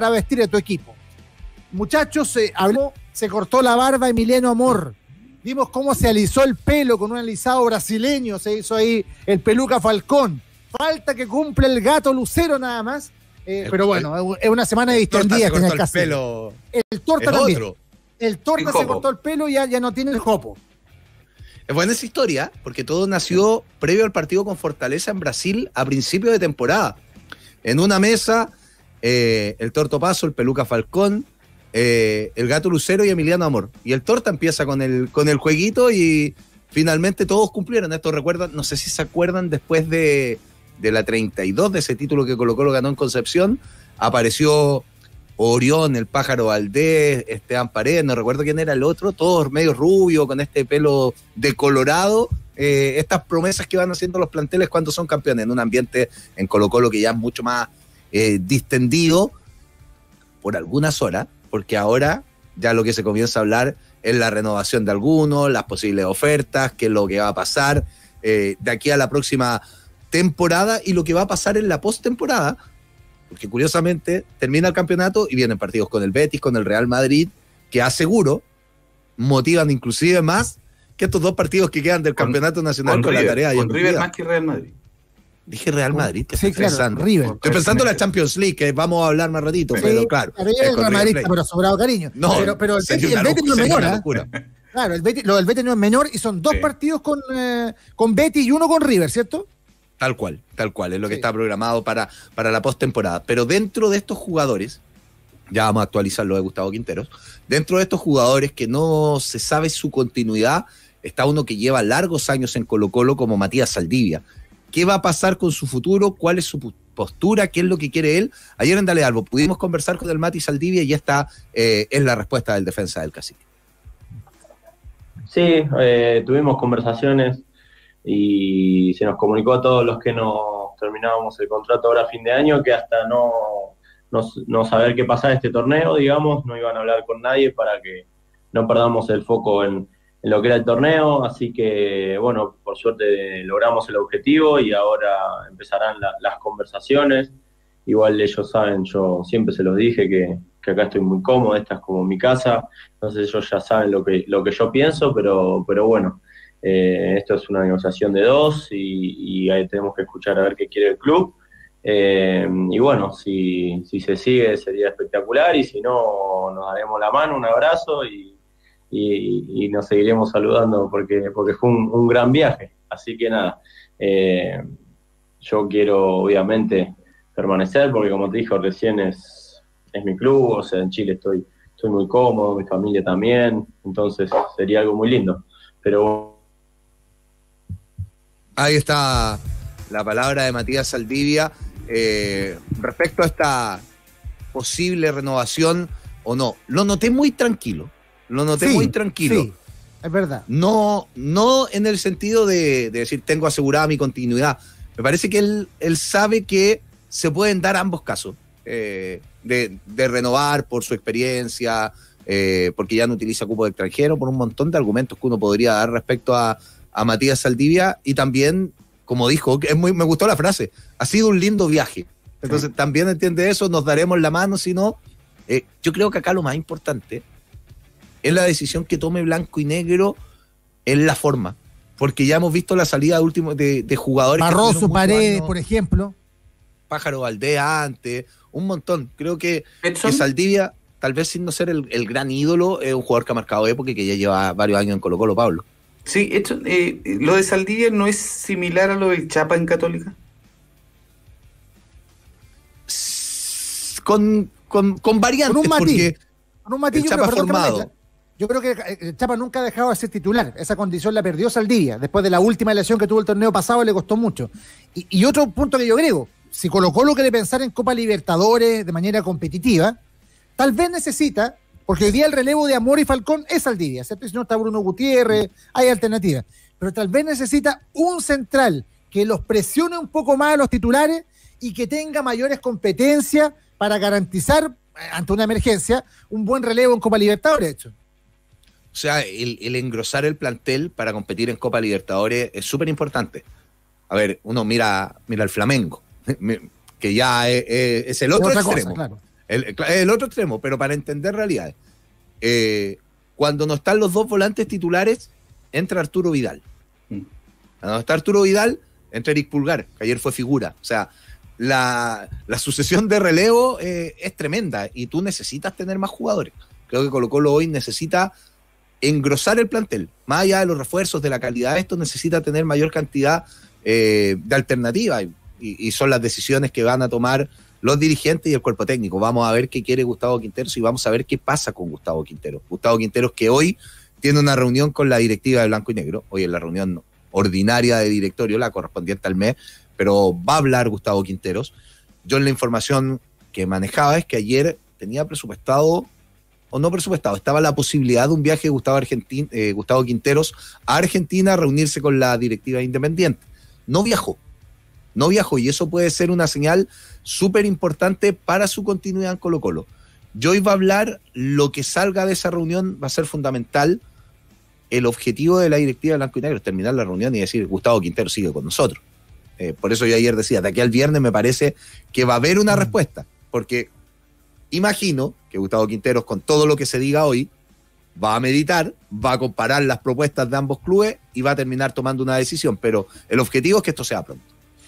para vestir a tu equipo. Muchachos, se habló, se cortó la barba Emiliano Amor. Vimos cómo se alisó el pelo con un alisado brasileño, se hizo ahí el peluca Falcón. Falta que cumple el gato Lucero nada más. Eh, pero bueno, es una semana de distendida. El, el, pelo. El torta también. El torta se cortó el pelo y ya, no tiene el copo. Es buena esa historia, porque todo nació previo al partido con Fortaleza en Brasil a principio de temporada. En una mesa eh, el Torto Paso, el Peluca Falcón, eh, el Gato Lucero y Emiliano Amor. Y el Torta empieza con el, con el jueguito y finalmente todos cumplieron. Esto recuerdan, no sé si se acuerdan, después de, de la 32, de ese título que Colo Colo ganó en Concepción, apareció Orión, el pájaro Valdés, Esteban Pared no recuerdo quién era el otro, todos medio rubio, con este pelo decolorado. Eh, estas promesas que van haciendo los planteles cuando son campeones, en un ambiente en Colo Colo que ya es mucho más eh, distendido por algunas horas, porque ahora ya lo que se comienza a hablar es la renovación de algunos, las posibles ofertas, qué es lo que va a pasar eh, de aquí a la próxima temporada y lo que va a pasar en la postemporada, porque curiosamente termina el campeonato y vienen partidos con el Betis, con el Real Madrid, que aseguro motivan inclusive más que estos dos partidos que quedan del campeonato nacional con, la tarea. Con Real Madrid. Dije Real Madrid, sí, estoy pensando. River. Estoy pensando en la Champions League, que vamos a hablar más ratito, pero claro. Real Madrid, pero sobrado cariño. No, pero, el, Betis, no es menor. ¿eh? Claro, el Betis, lo del Betis no es menor y son dos partidos con, eh, con Betis y uno con River, ¿cierto? Tal cual, tal cual, es lo que está programado para, para la postemporada. Pero dentro de estos jugadores, ya vamos a actualizar lo de Gustavo Quinteros, dentro de estos jugadores que no se sabe su continuidad, está uno que lleva largos años en Colo Colo como Matías Saldivia, qué va a pasar con su futuro, cuál es su postura, qué es lo que quiere él. Ayer en Dale Albo pudimos conversar con el Mati Saldivia y esta eh, es la respuesta del defensa del cacique. Sí, eh, tuvimos conversaciones y se nos comunicó a todos los que no terminábamos el contrato ahora a fin de año que hasta no, saber qué pasa este torneo, digamos, no iban a hablar con nadie para que no perdamos el foco en, lo que era el torneo, así que bueno, por suerte logramos el objetivo y ahora empezarán las conversaciones. Igual ellos saben, yo siempre se los dije que, acá estoy muy cómodo, esta es como mi casa, entonces ellos ya saben lo que, lo que yo pienso, pero, pero bueno, eh, esto es una negociación de dos y, ahí tenemos que escuchar a ver qué quiere el club. Eh, y bueno, si, si se sigue sería espectacular y si no, nos daremos la mano, un abrazo y y, nos seguiremos saludando porque, porque fue un, gran viaje. Así que nada, eh, yo quiero obviamente permanecer porque como te dijo recién es, es mi club, o sea, en Chile estoy, estoy muy cómodo, mi familia también, entonces sería algo muy lindo. Pero ahí está la palabra de Matías Saldivia eh, respecto a esta posible renovación o no. Lo noté muy tranquilo. Lo noté muy tranquilo. Sí, es verdad. No, no en el sentido de, decir tengo asegurada mi continuidad. Me parece que él, sabe que se pueden dar ambos casos. Eh, de, renovar por su experiencia, eh, porque ya no utiliza cupo de extranjero, por un montón de argumentos que uno podría dar respecto a, Matías Saldivia. Y también, como dijo, me gustó la frase, ha sido un lindo viaje. Entonces también entiende eso, nos daremos la mano, si no. Eh, yo creo que acá lo más importante es la decisión que tome blanco y negro en la forma. Porque ya hemos visto la salida de, de, jugadores. Barroso, Paredes, por ejemplo. Pájaro aldea antes, un montón. Creo que, Saldivia, tal vez sin no ser el, gran ídolo, es un jugador que ha marcado época y que ya lleva varios años en Colo Colo, Pablo. Sí, hecho, eh, lo de Saldivia no es similar a lo del Chapa en Católica. Con, con, con variantes. un un matiz, el Chapa formado. Yo creo que eh, Chapa nunca ha dejado de ser titular. Esa condición la perdió Saldivia. Después de la última lesión que tuvo el torneo pasado, le costó mucho. Y, otro punto que yo agrego: si colocó lo que le pensar en Copa Libertadores de manera competitiva, tal vez necesita, porque hoy día el relevo de Amor y Falcón es Saldivia, ¿cierto? Si no está Bruno Gutiérrez, hay alternativas. Pero tal vez necesita un central que los presione un poco más a los titulares y que tenga mayores competencias para garantizar, eh, ante una emergencia, un buen relevo en Copa Libertadores, de hecho. O sea, el, engrosar el plantel para competir en Copa Libertadores es súper importante. A ver, uno mira, mira el Flamengo, que ya es, el otro extremo. Es el, otro extremo, pero para entender realidades. Eh, cuando no están los dos volantes titulares, entra Arturo Vidal. Mm. Cuando no está Arturo Vidal, entra Eric Pulgar, que ayer fue figura. O sea, la, sucesión de relevo eh, es tremenda y tú necesitas tener más jugadores. Creo que Colo Colo hoy necesita engrosar el plantel. Más allá de los refuerzos, de la calidad, esto necesita tener mayor cantidad eh, de alternativas y, son las decisiones que van a tomar los dirigentes y el cuerpo técnico. Vamos a ver qué quiere Gustavo Quinteros y vamos a ver qué pasa con Gustavo Quinteros. Gustavo Quinteros que hoy tiene una reunión con la directiva de Blanco y Negro, hoy en la reunión ordinaria de directorio, la correspondiente al mes, pero va a hablar Gustavo Quinteros. Yo en la información que manejaba es que ayer tenía presupuestado o no presupuestado, estaba la posibilidad de un viaje de Gustavo, eh, Gustavo Quinteros a Argentina a reunirse con la directiva independiente. No viajó, no viajó y eso puede ser una señal súper importante para su continuidad en Colo Colo. Yo iba a hablar, lo que salga de esa reunión va a ser fundamental. El objetivo de la directiva de Blanco y Negro es terminar la reunión y decir, Gustavo Quinteros sigue con nosotros. Eh, por eso yo ayer decía, de aquí al viernes me parece que va a haber una mm. respuesta, porque imagino que Gustavo Quinteros, con todo lo que se diga hoy, va a meditar, va a comparar las propuestas de ambos clubes y va a terminar tomando una decisión. Pero el objetivo es que esto sea pronto.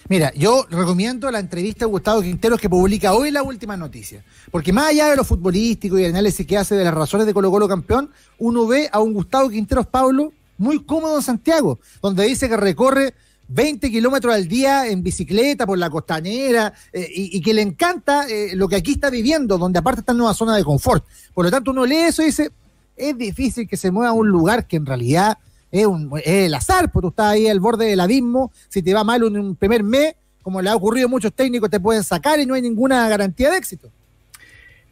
Mira, yo recomiendo la entrevista de Gustavo Quinteros que publica hoy la última noticia. Porque más allá de lo futbolístico y el análisis que hace de las razones de Colo Colo campeón, uno ve a un Gustavo Quinteros Pablo muy cómodo en Santiago, donde dice que recorre 20 kilómetros al día en bicicleta por la costanera eh, y, que le encanta eh, lo que aquí está viviendo, donde aparte está en una zona de confort. Por lo tanto, uno lee eso y dice, es difícil que se mueva a un lugar que en realidad es, un, el azar, porque tú estás ahí al borde del abismo, si te va mal un, un primer mes, como le ha ocurrido a muchos técnicos, te pueden sacar y no hay ninguna garantía de éxito.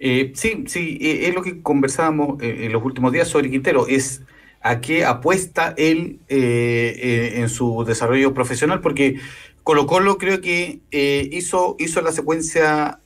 Eh, sí, sí, es lo que conversábamos en los últimos días sobre Quintero, es a qué apuesta él eh, eh, en su desarrollo profesional, porque Colo Colo creo que eh, hizo, hizo la secuencia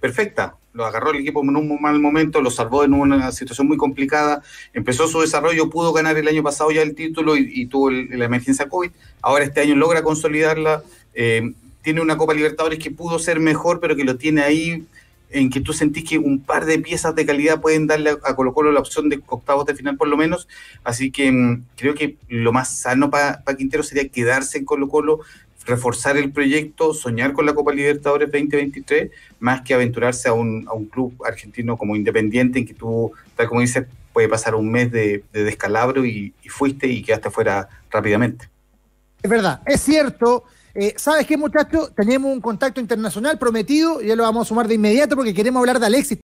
perfecta. Lo agarró el equipo en un mal momento, lo salvó en una situación muy complicada, empezó su desarrollo, pudo ganar el año pasado ya el título y, tuvo la emergencia COVID. Ahora este año logra consolidarla. tiene una Copa Libertadores que pudo ser mejor, pero que lo tiene ahí en que tú sentís que un par de piezas de calidad pueden darle a, Colo Colo la opción de octavos de final por lo menos. Así que mm, creo que lo más sano para Quintero sería quedarse en Colo Colo, reforzar el proyecto, soñar con la Copa Libertadores 2023, más que aventurarse a un, a un club argentino como Independiente, en que tú, tal como dices, puede pasar un mes de, descalabro y, y fuiste y quedaste fuera rápidamente. Es verdad, es cierto eh, ¿Sabes qué, muchachos? Tenemos un contacto internacional prometido, ya lo vamos a sumar de inmediato porque queremos hablar de Alexis